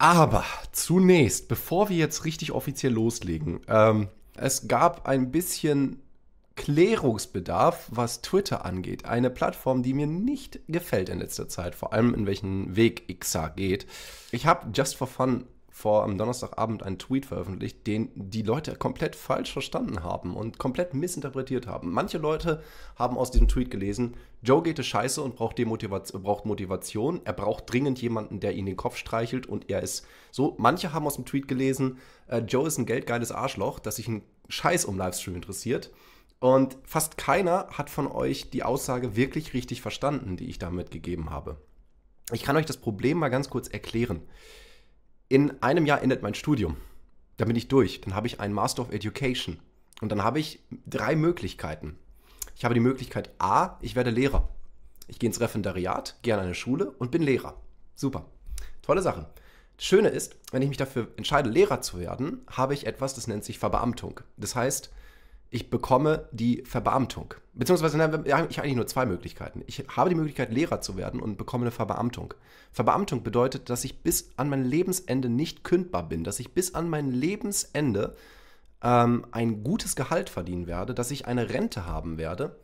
Aber zunächst, bevor wir jetzt richtig offiziell loslegen, ähm, es gab ein bisschen Klärungsbedarf, was Twitter angeht. Eine Plattform, die mir nicht gefällt in letzter Zeit, vor allem in welchen Weg XA geht. Ich habe just for fun vor am Donnerstagabend einen Tweet veröffentlicht, den die Leute komplett falsch verstanden haben und komplett missinterpretiert haben. Manche Leute haben aus diesem Tweet gelesen, Joe geht es scheiße und braucht, Motivation, braucht Motivation. Er braucht dringend jemanden, der ihn den Kopf streichelt und er ist so. Manche haben aus dem Tweet gelesen, äh, Joe ist ein geldgeiles Arschloch, dass sich ein Scheiß um Livestream interessiert. Und fast keiner hat von euch die Aussage wirklich richtig verstanden, die ich damit gegeben habe. Ich kann euch das Problem mal ganz kurz erklären in einem Jahr endet mein Studium. Dann bin ich durch. Dann habe ich einen Master of Education. Und dann habe ich drei Möglichkeiten. Ich habe die Möglichkeit A, ich werde Lehrer. Ich gehe ins Referendariat, gehe an eine Schule und bin Lehrer. Super. Tolle Sache. Das Schöne ist, wenn ich mich dafür entscheide, Lehrer zu werden, habe ich etwas, das nennt sich Verbeamtung. Das heißt, ich bekomme die Verbeamtung. Beziehungsweise, ich habe eigentlich nur zwei Möglichkeiten. Ich habe die Möglichkeit, Lehrer zu werden und bekomme eine Verbeamtung. Verbeamtung bedeutet, dass ich bis an mein Lebensende nicht kündbar bin, dass ich bis an mein Lebensende ähm, ein gutes Gehalt verdienen werde, dass ich eine Rente haben werde,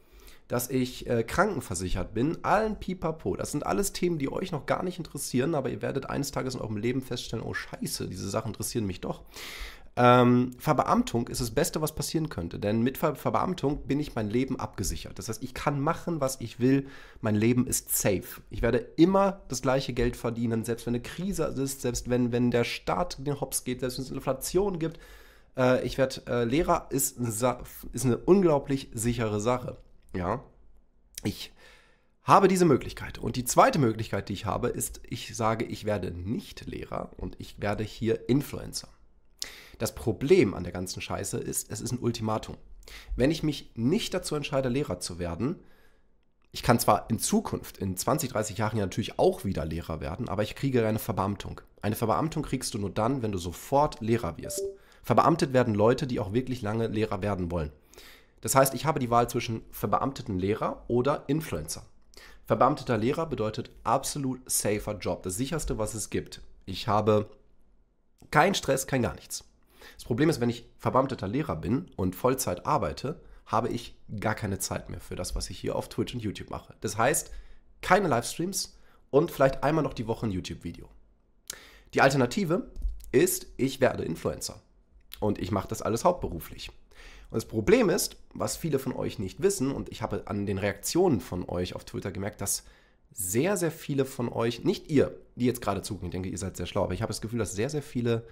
dass ich äh, krankenversichert bin, allen pipapo. Das sind alles Themen, die euch noch gar nicht interessieren, aber ihr werdet eines Tages in eurem Leben feststellen, oh scheiße, diese Sachen interessieren mich doch. Ähm, Verbeamtung ist das Beste, was passieren könnte, denn mit Ver Verbeamtung bin ich mein Leben abgesichert. Das heißt, ich kann machen, was ich will. Mein Leben ist safe. Ich werde immer das gleiche Geld verdienen, selbst wenn eine Krise ist, selbst wenn, wenn der Staat den Hops geht, selbst wenn es Inflation gibt. Äh, ich werde äh, Lehrer ist, ist eine unglaublich sichere Sache. Ja, ich habe diese Möglichkeit. Und die zweite Möglichkeit, die ich habe, ist, ich sage, ich werde nicht Lehrer und ich werde hier Influencer. Das Problem an der ganzen Scheiße ist, es ist ein Ultimatum. Wenn ich mich nicht dazu entscheide, Lehrer zu werden, ich kann zwar in Zukunft, in 20, 30 Jahren ja natürlich auch wieder Lehrer werden, aber ich kriege eine Verbeamtung. Eine Verbeamtung kriegst du nur dann, wenn du sofort Lehrer wirst. Verbeamtet werden Leute, die auch wirklich lange Lehrer werden wollen. Das heißt, ich habe die Wahl zwischen verbeamteten Lehrer oder Influencer. Verbeamteter Lehrer bedeutet absolut safer Job, das sicherste, was es gibt. Ich habe keinen Stress, kein gar nichts. Das Problem ist, wenn ich verbeamteter Lehrer bin und Vollzeit arbeite, habe ich gar keine Zeit mehr für das, was ich hier auf Twitch und YouTube mache. Das heißt, keine Livestreams und vielleicht einmal noch die Woche ein YouTube-Video. Die Alternative ist, ich werde Influencer. Und ich mache das alles hauptberuflich. Und das Problem ist, was viele von euch nicht wissen, und ich habe an den Reaktionen von euch auf Twitter gemerkt, dass sehr, sehr viele von euch, nicht ihr, die jetzt gerade zugehen, ich denke, ihr seid sehr schlau, aber ich habe das Gefühl, dass sehr, sehr viele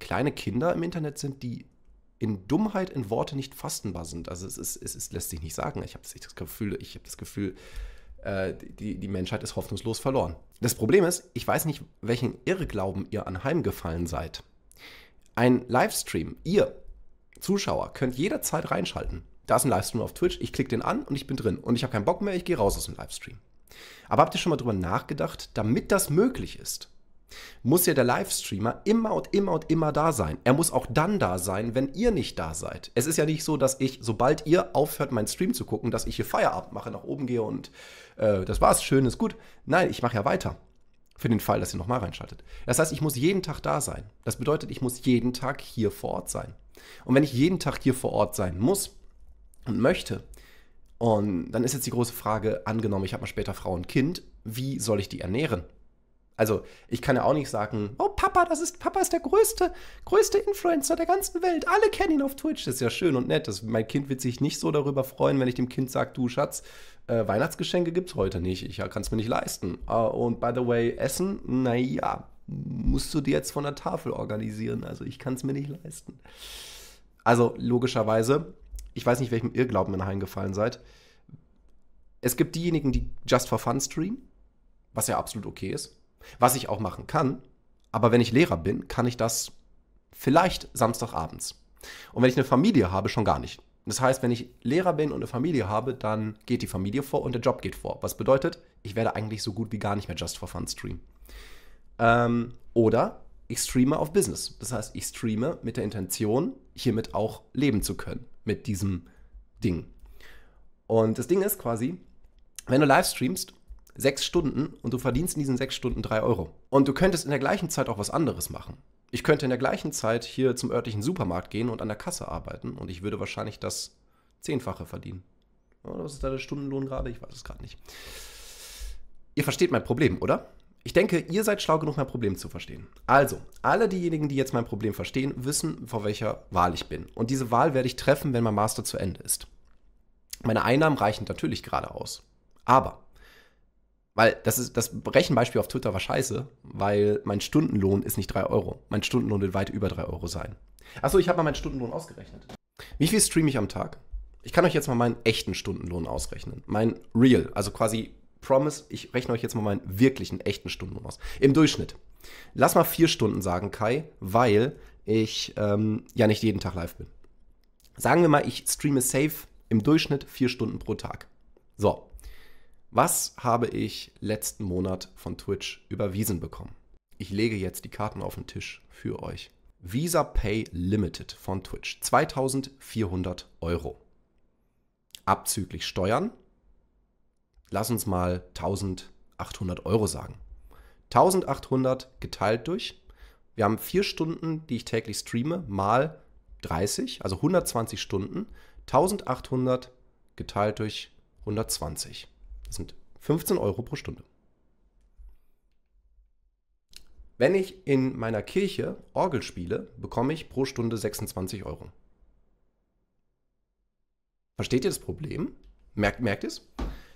kleine Kinder im Internet sind, die in Dummheit in Worte nicht fastenbar sind. Also es, ist, es ist, lässt sich nicht sagen. Ich habe das Gefühl, ich habe das Gefühl, äh, die, die Menschheit ist hoffnungslos verloren. Das Problem ist, ich weiß nicht, welchen Irrglauben ihr anheimgefallen seid. Ein Livestream, ihr Zuschauer, könnt jederzeit reinschalten. Da ist ein Livestream auf Twitch, ich klicke den an und ich bin drin. Und ich habe keinen Bock mehr, ich gehe raus aus dem Livestream. Aber habt ihr schon mal drüber nachgedacht, damit das möglich ist, muss ja der Livestreamer immer und immer und immer da sein. Er muss auch dann da sein, wenn ihr nicht da seid. Es ist ja nicht so, dass ich, sobald ihr aufhört, meinen Stream zu gucken, dass ich hier Feierabend mache, nach oben gehe und äh, das war's, schön ist gut. Nein, ich mache ja weiter. Für den Fall, dass ihr nochmal reinschaltet. Das heißt, ich muss jeden Tag da sein. Das bedeutet, ich muss jeden Tag hier vor Ort sein. Und wenn ich jeden Tag hier vor Ort sein muss und möchte, und dann ist jetzt die große Frage, angenommen, ich habe mal später Frau und Kind, wie soll ich die ernähren? Also ich kann ja auch nicht sagen, oh Papa, das ist Papa ist der größte, größte Influencer der ganzen Welt. Alle kennen ihn auf Twitch. Das ist ja schön und nett. Das, mein Kind wird sich nicht so darüber freuen, wenn ich dem Kind sage, du Schatz, äh, Weihnachtsgeschenke es heute nicht. Ich kann es mir nicht leisten. Uh, und by the way, Essen, naja, musst du dir jetzt von der Tafel organisieren. Also ich kann es mir nicht leisten. Also logischerweise, ich weiß nicht, welchem Irrglauben in ihr gefallen seid. Es gibt diejenigen, die Just for Fun streamen, was ja absolut okay ist was ich auch machen kann, aber wenn ich Lehrer bin, kann ich das vielleicht Samstagabends. Und wenn ich eine Familie habe, schon gar nicht. Das heißt, wenn ich Lehrer bin und eine Familie habe, dann geht die Familie vor und der Job geht vor. Was bedeutet, ich werde eigentlich so gut wie gar nicht mehr Just for Fun streamen. Ähm, oder ich streame auf Business. Das heißt, ich streame mit der Intention, hiermit auch leben zu können, mit diesem Ding. Und das Ding ist quasi, wenn du live streamst sechs Stunden und du verdienst in diesen sechs Stunden drei Euro. Und du könntest in der gleichen Zeit auch was anderes machen. Ich könnte in der gleichen Zeit hier zum örtlichen Supermarkt gehen und an der Kasse arbeiten und ich würde wahrscheinlich das Zehnfache verdienen. Oh, was ist da der Stundenlohn gerade? Ich weiß es gerade nicht. Ihr versteht mein Problem, oder? Ich denke, ihr seid schlau genug, mein Problem zu verstehen. Also, alle diejenigen, die jetzt mein Problem verstehen, wissen, vor welcher Wahl ich bin. Und diese Wahl werde ich treffen, wenn mein Master zu Ende ist. Meine Einnahmen reichen natürlich gerade aus. Aber weil das ist, das Rechenbeispiel auf Twitter war scheiße, weil mein Stundenlohn ist nicht 3 Euro. Mein Stundenlohn wird weit über 3 Euro sein. Achso, ich habe mal meinen Stundenlohn ausgerechnet. Wie viel streame ich am Tag? Ich kann euch jetzt mal meinen echten Stundenlohn ausrechnen. Mein Real, also quasi Promise, ich rechne euch jetzt mal meinen wirklichen echten Stundenlohn aus. Im Durchschnitt. Lass mal vier Stunden sagen, Kai, weil ich ähm, ja nicht jeden Tag live bin. Sagen wir mal, ich streame safe im Durchschnitt vier Stunden pro Tag. So, was habe ich letzten Monat von Twitch überwiesen bekommen? Ich lege jetzt die Karten auf den Tisch für euch. Visa Pay Limited von Twitch. 2400 Euro. Abzüglich Steuern. Lass uns mal 1800 Euro sagen. 1800 geteilt durch. Wir haben vier Stunden, die ich täglich streame, mal 30, also 120 Stunden. 1800 geteilt durch 120. Das sind 15 Euro pro Stunde. Wenn ich in meiner Kirche Orgel spiele, bekomme ich pro Stunde 26 Euro. Versteht ihr das Problem? Merkt, merkt es?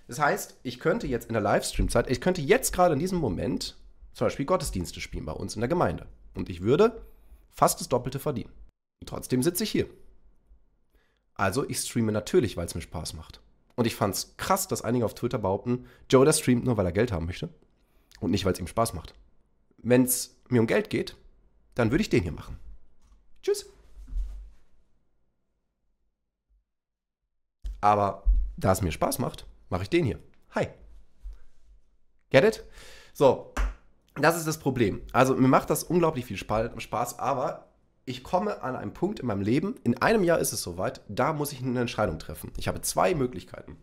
Das heißt, ich könnte jetzt in der Livestream-Zeit, ich könnte jetzt gerade in diesem Moment zum Beispiel Gottesdienste spielen bei uns in der Gemeinde. Und ich würde fast das Doppelte verdienen. Und trotzdem sitze ich hier. Also ich streame natürlich, weil es mir Spaß macht. Und ich fand's krass, dass einige auf Twitter behaupten, Joe, der streamt nur, weil er Geld haben möchte und nicht, weil es ihm Spaß macht. Wenn es mir um Geld geht, dann würde ich den hier machen. Tschüss. Aber da es mir Spaß macht, mache ich den hier. Hi. Get it? So, das ist das Problem. Also mir macht das unglaublich viel Spaß, aber ich komme an einen Punkt in meinem Leben, in einem Jahr ist es soweit, da muss ich eine Entscheidung treffen. Ich habe zwei Möglichkeiten.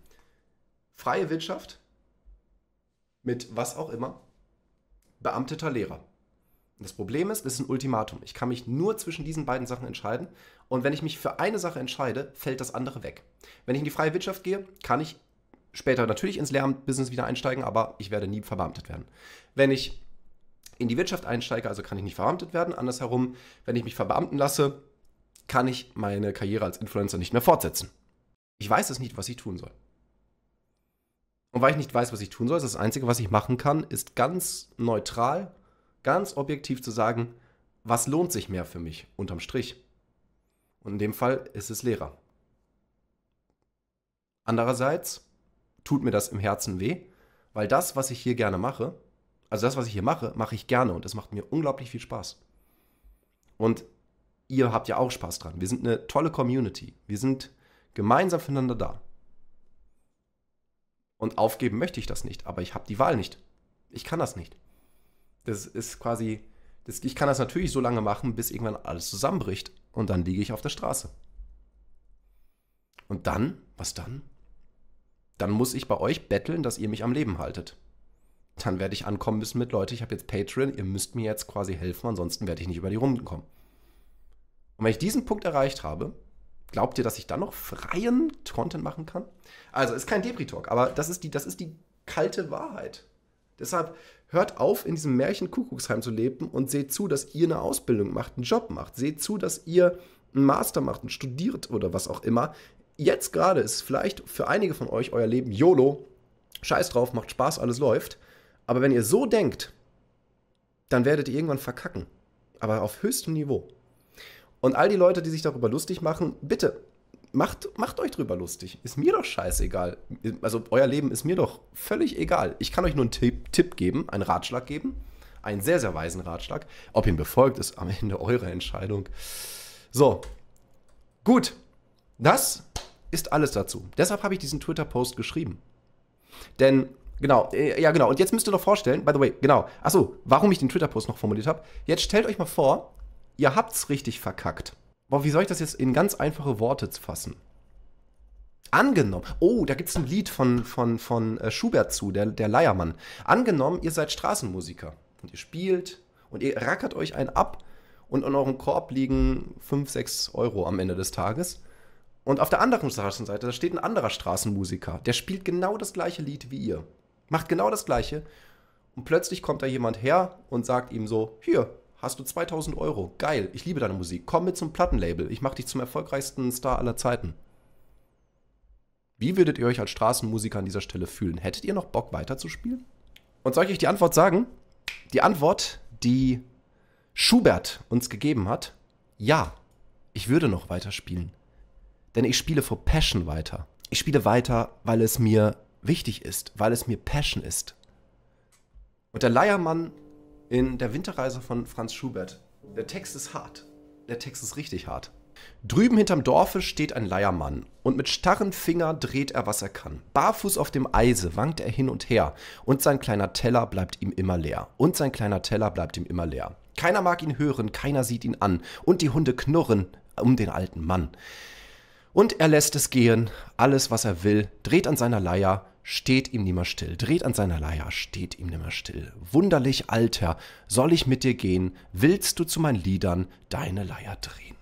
Freie Wirtschaft mit was auch immer, beamteter Lehrer. Das Problem ist, es ist ein Ultimatum. Ich kann mich nur zwischen diesen beiden Sachen entscheiden. Und wenn ich mich für eine Sache entscheide, fällt das andere weg. Wenn ich in die freie Wirtschaft gehe, kann ich später natürlich ins Lehramtsbusiness wieder einsteigen, aber ich werde nie verbeamtet werden. Wenn ich in die Wirtschaft einsteige, also kann ich nicht verbeamtet werden. Andersherum, wenn ich mich verbeamten lasse, kann ich meine Karriere als Influencer nicht mehr fortsetzen. Ich weiß es nicht, was ich tun soll. Und weil ich nicht weiß, was ich tun soll, ist das Einzige, was ich machen kann, ist ganz neutral, ganz objektiv zu sagen, was lohnt sich mehr für mich unterm Strich. Und in dem Fall ist es Lehrer. Andererseits tut mir das im Herzen weh, weil das, was ich hier gerne mache, also das, was ich hier mache, mache ich gerne und es macht mir unglaublich viel Spaß. Und ihr habt ja auch Spaß dran. Wir sind eine tolle Community. Wir sind gemeinsam füreinander da. Und aufgeben möchte ich das nicht, aber ich habe die Wahl nicht. Ich kann das nicht. Das ist quasi, das, ich kann das natürlich so lange machen, bis irgendwann alles zusammenbricht und dann liege ich auf der Straße. Und dann, was dann? Dann muss ich bei euch betteln, dass ihr mich am Leben haltet dann werde ich ankommen müssen mit Leute, ich habe jetzt Patreon, ihr müsst mir jetzt quasi helfen, ansonsten werde ich nicht über die Runden kommen. Und wenn ich diesen Punkt erreicht habe, glaubt ihr, dass ich dann noch freien Content machen kann? Also ist kein Depri-Talk, aber das ist, die, das ist die kalte Wahrheit. Deshalb hört auf, in diesem Märchen Kuckucksheim zu leben und seht zu, dass ihr eine Ausbildung macht, einen Job macht. Seht zu, dass ihr einen Master macht und studiert oder was auch immer. Jetzt gerade ist vielleicht für einige von euch euer Leben YOLO. Scheiß drauf, macht Spaß, alles läuft. Aber wenn ihr so denkt, dann werdet ihr irgendwann verkacken. Aber auf höchstem Niveau. Und all die Leute, die sich darüber lustig machen, bitte, macht, macht euch drüber lustig. Ist mir doch scheißegal. Also euer Leben ist mir doch völlig egal. Ich kann euch nur einen Tipp, Tipp geben, einen Ratschlag geben. Einen sehr, sehr weisen Ratschlag. Ob ihr ihn befolgt, ist am Ende eure Entscheidung. So, gut. Das ist alles dazu. Deshalb habe ich diesen Twitter-Post geschrieben. Denn Genau, äh, ja genau. Und jetzt müsst ihr doch vorstellen, by the way, genau. Achso, warum ich den Twitter-Post noch formuliert habe. Jetzt stellt euch mal vor, ihr habt's richtig verkackt. Boah, wie soll ich das jetzt in ganz einfache Worte fassen? Angenommen, oh, da gibt's ein Lied von, von, von äh, Schubert zu, der, der Leiermann. Angenommen, ihr seid Straßenmusiker und ihr spielt und ihr rackert euch einen ab und in eurem Korb liegen 5, 6 Euro am Ende des Tages. Und auf der anderen Straßenseite, da steht ein anderer Straßenmusiker, der spielt genau das gleiche Lied wie ihr. Macht genau das Gleiche. Und plötzlich kommt da jemand her und sagt ihm so: Hier, hast du 2000 Euro. Geil, ich liebe deine Musik. Komm mit zum Plattenlabel. Ich mache dich zum erfolgreichsten Star aller Zeiten. Wie würdet ihr euch als Straßenmusiker an dieser Stelle fühlen? Hättet ihr noch Bock weiterzuspielen? Und soll ich euch die Antwort sagen? Die Antwort, die Schubert uns gegeben hat? Ja, ich würde noch weiterspielen. Denn ich spiele vor Passion weiter. Ich spiele weiter, weil es mir wichtig ist, weil es mir Passion ist. Und der Leiermann in der Winterreise von Franz Schubert, der Text ist hart. Der Text ist richtig hart. Drüben hinterm Dorfe steht ein Leiermann, und mit starren Fingern dreht er, was er kann. Barfuß auf dem Eise wankt er hin und her, und sein kleiner Teller bleibt ihm immer leer. Und sein kleiner Teller bleibt ihm immer leer. Keiner mag ihn hören, keiner sieht ihn an, und die Hunde knurren um den alten Mann. Und er lässt es gehen, alles was er will, dreht an seiner Leier, steht ihm nimmer still, dreht an seiner Leier, steht ihm nimmer still. Wunderlich, Alter, soll ich mit dir gehen, willst du zu meinen Liedern deine Leier drehen?